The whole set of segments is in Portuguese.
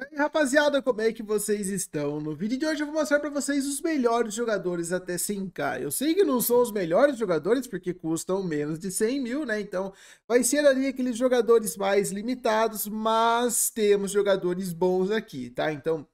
E aí, rapaziada, como é que vocês estão? No vídeo de hoje eu vou mostrar para vocês os melhores jogadores até 100k. Eu sei que não são os melhores jogadores, porque custam menos de 100 mil, né? Então, vai ser ali aqueles jogadores mais limitados, mas temos jogadores bons aqui, tá? Então,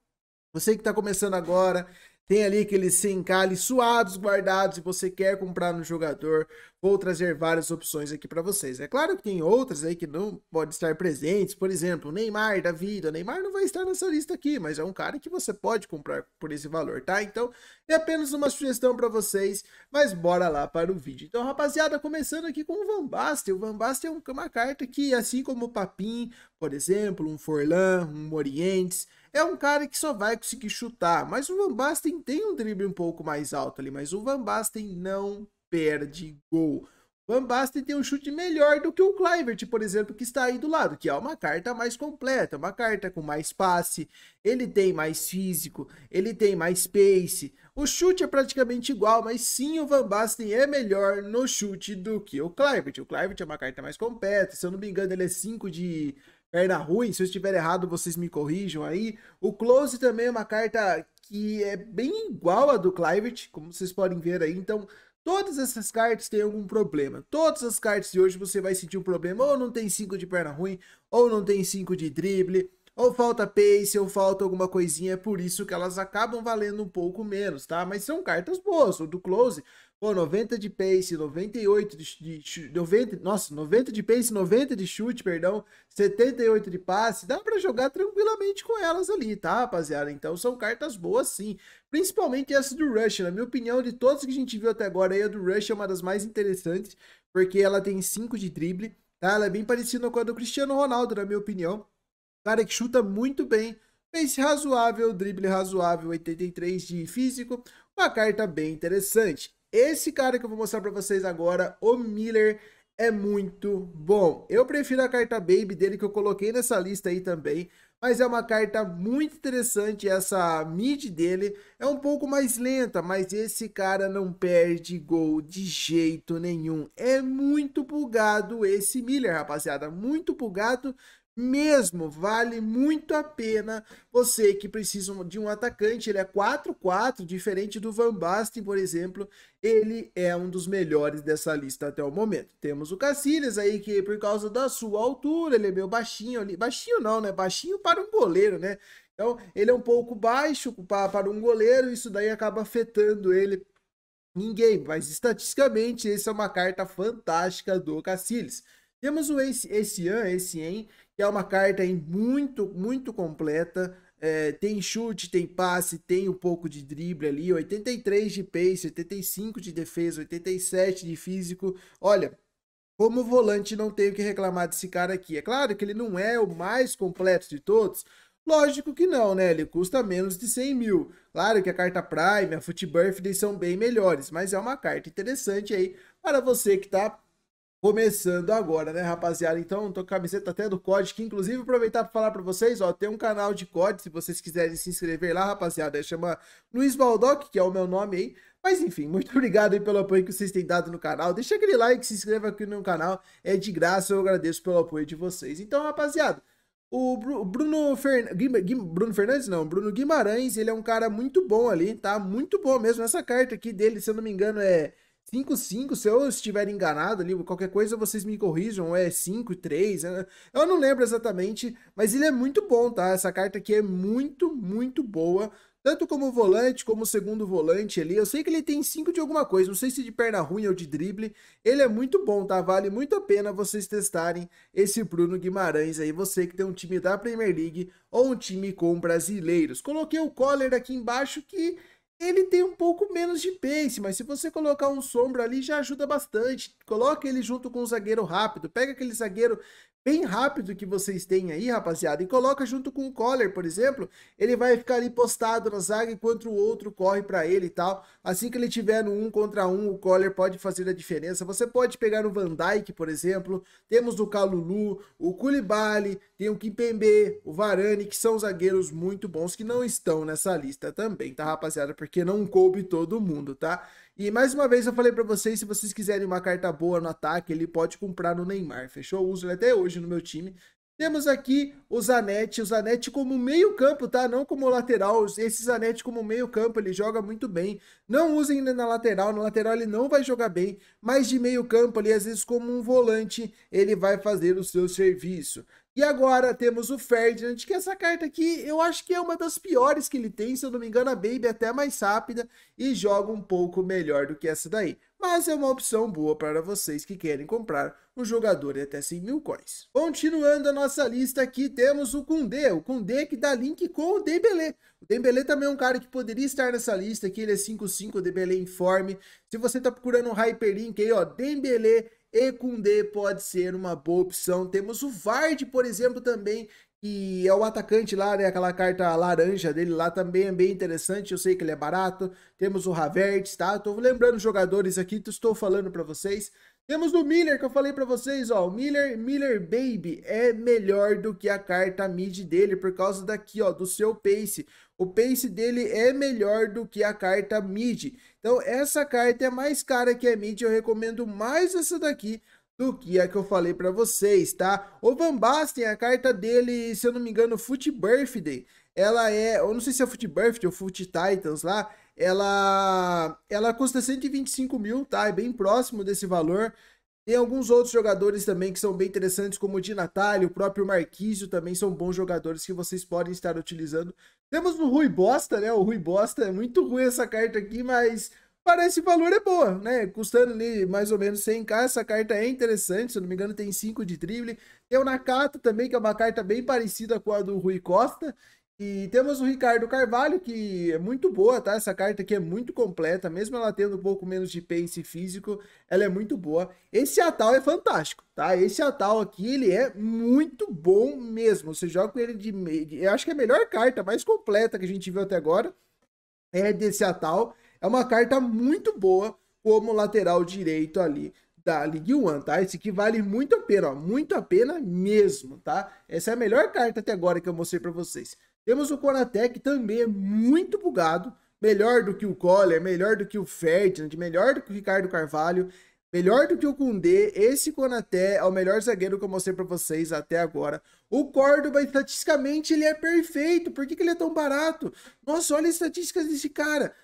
você que está começando agora tem ali aqueles 100 suados, guardados, e você quer comprar no jogador. Vou trazer várias opções aqui para vocês. É claro que tem outras aí que não podem estar presentes. Por exemplo, Neymar da vida. Neymar não vai estar nessa lista aqui, mas é um cara que você pode comprar por esse valor, tá? Então, é apenas uma sugestão para vocês, mas bora lá para o vídeo. Então, rapaziada, começando aqui com o Van Basten. O Van Basten é uma carta que, assim como o Papin, por exemplo, um Forlan, um Orientes, é um cara que só vai conseguir chutar. Mas o Van Basten tem um drible um pouco mais alto ali, mas o Van Basten não perde gol. Van Basten tem um chute melhor do que o Kluivert, por exemplo, que está aí do lado, que é uma carta mais completa, uma carta com mais passe, ele tem mais físico, ele tem mais pace. O chute é praticamente igual, mas sim o Van Basten é melhor no chute do que o Kluivert. O Kluivert é uma carta mais completa, se eu não me engano ele é 5 de perna ruim. Se eu estiver errado, vocês me corrijam aí. O Close também é uma carta que é bem igual a do clivet, como vocês podem ver aí. Então, todas essas cartas têm algum problema. Todas as cartas de hoje você vai sentir um problema. Ou não tem 5 de perna ruim, ou não tem 5 de drible, ou falta pace, ou falta alguma coisinha. É por isso que elas acabam valendo um pouco menos, tá? Mas são cartas boas. O do Close Pô, 90 de pace, 98 de, de, 90, nossa, 90 de pace, 90 de chute, perdão, 78 de passe, dá para jogar tranquilamente com elas ali, tá, rapaziada? Então são cartas boas sim, principalmente essa do Rush, na minha opinião, de todas que a gente viu até agora, aí, a do Rush é uma das mais interessantes, porque ela tem 5 de drible, tá? Ela é bem parecida com a do Cristiano Ronaldo, na minha opinião. Cara que chuta muito bem, pace razoável, drible razoável, 83 de físico, uma carta bem interessante. Esse cara que eu vou mostrar para vocês agora, o Miller, é muito bom. Eu prefiro a carta Baby dele que eu coloquei nessa lista aí também, mas é uma carta muito interessante essa mid dele. É um pouco mais lenta, mas esse cara não perde gol de jeito nenhum. É muito bugado esse Miller, rapaziada, muito bugado mesmo, vale muito a pena você que precisa de um atacante, ele é 4-4, diferente do Van Basten, por exemplo, ele é um dos melhores dessa lista até o momento. Temos o Cacilhas aí, que por causa da sua altura, ele é meio baixinho ali, baixinho não, né, baixinho para um goleiro, né, então ele é um pouco baixo para um goleiro, isso daí acaba afetando ele ninguém, mas estatisticamente essa é uma carta fantástica do Cacilhas. Temos o Ace, esse An, esse Em, que é uma carta aí muito, muito completa. É, tem chute, tem passe, tem um pouco de drible ali, 83 de pace, 85 de defesa, 87 de físico. Olha, como volante não tenho que reclamar desse cara aqui. É claro que ele não é o mais completo de todos, Lógico que não, né? Ele custa menos de 100 mil. Claro que a carta Prime, a Foot Birthday são bem melhores, mas é uma carta interessante aí para você que está Começando agora, né, rapaziada? Então, tô com a camiseta até do COD, que inclusive aproveitar para falar para vocês, ó, tem um canal de COD, se vocês quiserem se inscrever lá, rapaziada, chama Luiz Baldock, que é o meu nome aí. Mas enfim, muito obrigado aí pelo apoio que vocês têm dado no canal. Deixa aquele like, se inscreva aqui no canal, é de graça, eu agradeço pelo apoio de vocês. Então, rapaziada, o Bruno, Fern... Bruno Fernandes, não, Bruno Guimarães, ele é um cara muito bom ali, tá? Muito bom mesmo. Essa carta aqui dele, se eu não me engano, é 5-5, se eu estiver enganado ali, qualquer coisa vocês me corrijam, é 5-3, é, eu não lembro exatamente, mas ele é muito bom, tá? Essa carta aqui é muito, muito boa, tanto como volante, como segundo volante ali, eu sei que ele tem 5 de alguma coisa, não sei se de perna ruim ou de drible, ele é muito bom, tá? Vale muito a pena vocês testarem esse Bruno Guimarães aí, você que tem um time da Premier League ou um time com brasileiros. Coloquei o Collar aqui embaixo que ele tem um pouco menos de pace, mas se você colocar um sombra ali já ajuda bastante. Coloca ele junto com um zagueiro rápido, pega aquele zagueiro bem rápido que vocês têm aí, rapaziada, e coloca junto com o Collar, por exemplo, ele vai ficar ali postado na zaga enquanto o outro corre para ele e tal. Assim que ele tiver no um contra um, o Collar pode fazer a diferença. Você pode pegar o Van Dijk, por exemplo, temos o Calulu, o Koulibaly, tem o Kimpembe, o Varane, que são zagueiros muito bons que não estão nessa lista também, tá, rapaziada? Porque não coube todo mundo, tá? E mais uma vez eu falei para vocês, se vocês quiserem uma carta boa no ataque, ele pode comprar no Neymar, fechou? Eu uso ele até hoje no meu time. Temos aqui o Zanetti, o Zanetti como meio campo, tá? Não como lateral, esse Zanetti como meio campo, ele joga muito bem. Não usem ele na lateral, na lateral ele não vai jogar bem, mas de meio campo ali, às vezes como um volante, ele vai fazer o seu serviço. E agora temos o Ferdinand, que essa carta aqui eu acho que é uma das piores que ele tem, se eu não me engano a Baby é até mais rápida e joga um pouco melhor do que essa daí mas é uma opção boa para vocês que querem comprar um jogador de até 100 mil coins. Continuando a nossa lista aqui, temos o Kundê, o Kundê que dá link com o Dembele. O Dembele também é um cara que poderia estar nessa lista aqui, ele é 5.5, o Dembélé informe. Se você está procurando um hyperlink aí, ó, Dembele e Kundê pode ser uma boa opção. Temos o Vard, por exemplo, também, e é o atacante lá, né? Aquela carta laranja dele lá também é bem interessante. Eu sei que ele é barato. Temos o Havertz, tá? tô lembrando jogadores aqui, estou falando para vocês. Temos o Miller, que eu falei para vocês, ó. O Miller, Miller Baby é melhor do que a carta mid dele por causa daqui, ó, do seu pace. O pace dele é melhor do que a carta mid. Então, essa carta é mais cara que a é mid. Eu recomendo mais essa daqui do que é que eu falei para vocês, tá? O Van Basten, a carta dele, se eu não me engano, Foot Birthday, ela é, eu não sei se é Foot Birthday ou Foot Titans lá, ela ela custa 125 mil, tá? É bem próximo desse valor. Tem alguns outros jogadores também que são bem interessantes, como o Di Natale, o próprio Marquísio também são bons jogadores que vocês podem estar utilizando. Temos o Rui Bosta, né? O Rui Bosta é muito ruim essa carta aqui, mas para esse valor é boa, né? Custando ali mais ou menos 100k, essa carta é interessante, se eu não me engano tem 5 de drible. Tem o Nakata também, que é uma carta bem parecida com a do Rui Costa. E temos o Ricardo Carvalho, que é muito boa, tá? Essa carta aqui é muito completa, mesmo ela tendo um pouco menos de pace físico, ela é muito boa. Esse Atal é fantástico, tá? Esse Atal aqui, ele é muito bom mesmo. Você joga com ele de... Eu acho que é a melhor carta, mais completa que a gente viu até agora, é desse Atal. É uma carta muito boa como lateral direito ali da League One, tá? Esse aqui vale muito a pena, ó, muito a pena mesmo, tá? Essa é a melhor carta até agora que eu mostrei para vocês. Temos o que também é muito bugado, melhor do que o Coller, melhor do que o Ferdinand, melhor do que o Ricardo Carvalho, melhor do que o Kundê. Esse Konaté é o melhor zagueiro que eu mostrei para vocês até agora. O Córdoba, estatisticamente, ele é perfeito. Por que, que ele é tão barato? Nossa, olha as estatísticas desse cara.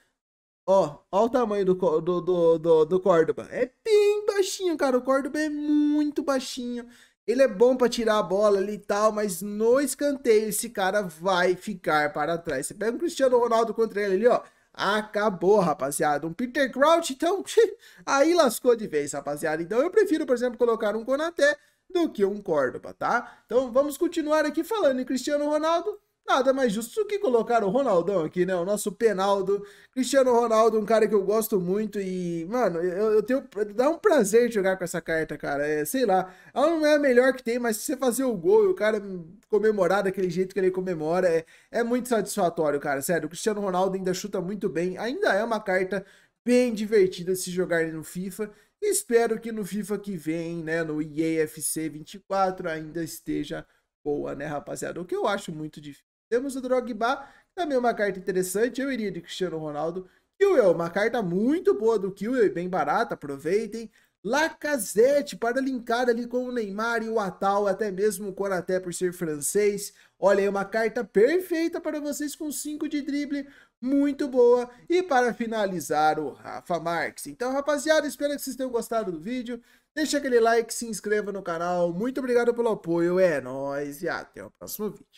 Ó, ó o tamanho do, do, do, do, do Córdoba. É bem baixinho, cara. O Córdoba é muito baixinho. Ele é bom para tirar a bola ali e tal, mas no escanteio esse cara vai ficar para trás. Você pega o Cristiano Ronaldo contra ele ali, ó. Acabou, rapaziada. Um Peter Crouch, então, aí lascou de vez, rapaziada. Então eu prefiro, por exemplo, colocar um Conaté do que um Córdoba, tá? Então vamos continuar aqui falando em Cristiano Ronaldo nada mais justo do que colocar o Ronaldão aqui, né? O nosso penaldo. Cristiano Ronaldo, um cara que eu gosto muito e, mano, eu, eu tenho. Dá um prazer jogar com essa carta, cara. É, sei lá. Ela não é a melhor que tem, mas se você fazer o gol e o cara comemorar daquele jeito que ele comemora, é, é muito satisfatório, cara. Sério, o Cristiano Ronaldo ainda chuta muito bem. Ainda é uma carta bem divertida se jogar no FIFA. Espero que no FIFA que vem, né, no EAFC 24, ainda esteja boa, né, rapaziada? O que eu acho muito difícil. Temos o Drogba, também é uma carta interessante. Eu iria de Cristiano Ronaldo. Kiwell, uma carta muito boa do Kiwell, bem barata, aproveitem. Lacazette para linkar ali com o Neymar e o Atal, até mesmo o Konaté por ser francês. Olha aí, uma carta perfeita para vocês com 5 de drible, muito boa. E para finalizar, o Rafa Marques. Então, rapaziada, espero que vocês tenham gostado do vídeo. Deixa aquele like, se inscreva no canal. Muito obrigado pelo apoio, é nóis e até o próximo vídeo.